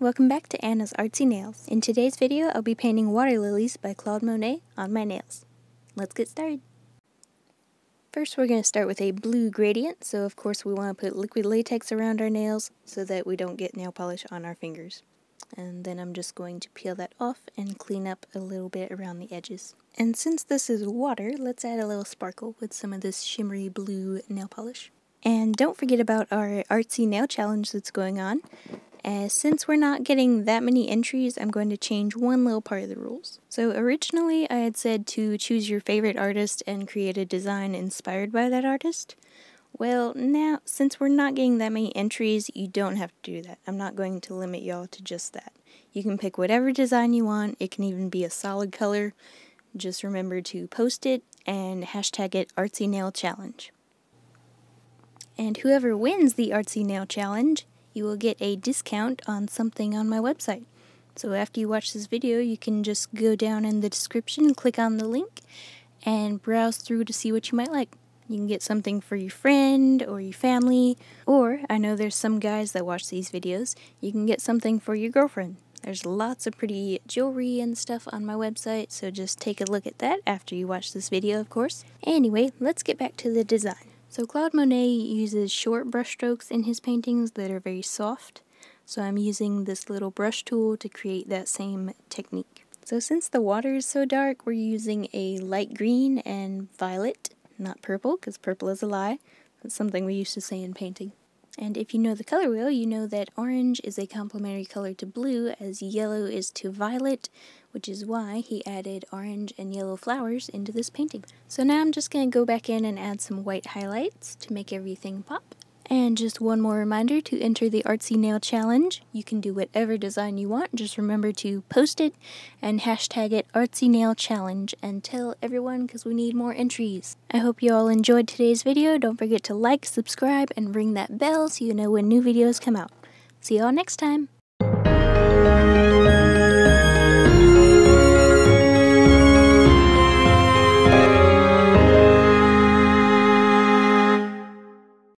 Welcome back to Anna's Artsy Nails. In today's video, I'll be painting Water Lilies by Claude Monet on my nails. Let's get started. First, we're going to start with a blue gradient, so of course we want to put liquid latex around our nails so that we don't get nail polish on our fingers. And then I'm just going to peel that off and clean up a little bit around the edges. And since this is water, let's add a little sparkle with some of this shimmery blue nail polish. And don't forget about our artsy nail challenge that's going on since we're not getting that many entries, I'm going to change one little part of the rules. So originally I had said to choose your favorite artist and create a design inspired by that artist. Well, now, since we're not getting that many entries, you don't have to do that. I'm not going to limit y'all to just that. You can pick whatever design you want. It can even be a solid color. Just remember to post it and hashtag it Artsy Nail Challenge. And whoever wins the Artsy Nail Challenge you will get a discount on something on my website. So after you watch this video, you can just go down in the description, click on the link, and browse through to see what you might like. You can get something for your friend or your family, or I know there's some guys that watch these videos, you can get something for your girlfriend. There's lots of pretty jewelry and stuff on my website, so just take a look at that after you watch this video, of course. Anyway, let's get back to the design. So Claude Monet uses short brushstrokes in his paintings that are very soft. So I'm using this little brush tool to create that same technique. So since the water is so dark, we're using a light green and violet, not purple, because purple is a lie. That's something we used to say in painting. And if you know the color wheel, you know that orange is a complementary color to blue, as yellow is to violet, which is why he added orange and yellow flowers into this painting. So now I'm just going to go back in and add some white highlights to make everything pop. And just one more reminder to enter the Artsy Nail Challenge. You can do whatever design you want, just remember to post it and hashtag it Artsy Nail Challenge and tell everyone because we need more entries. I hope you all enjoyed today's video. Don't forget to like, subscribe, and ring that bell so you know when new videos come out. See y'all next time!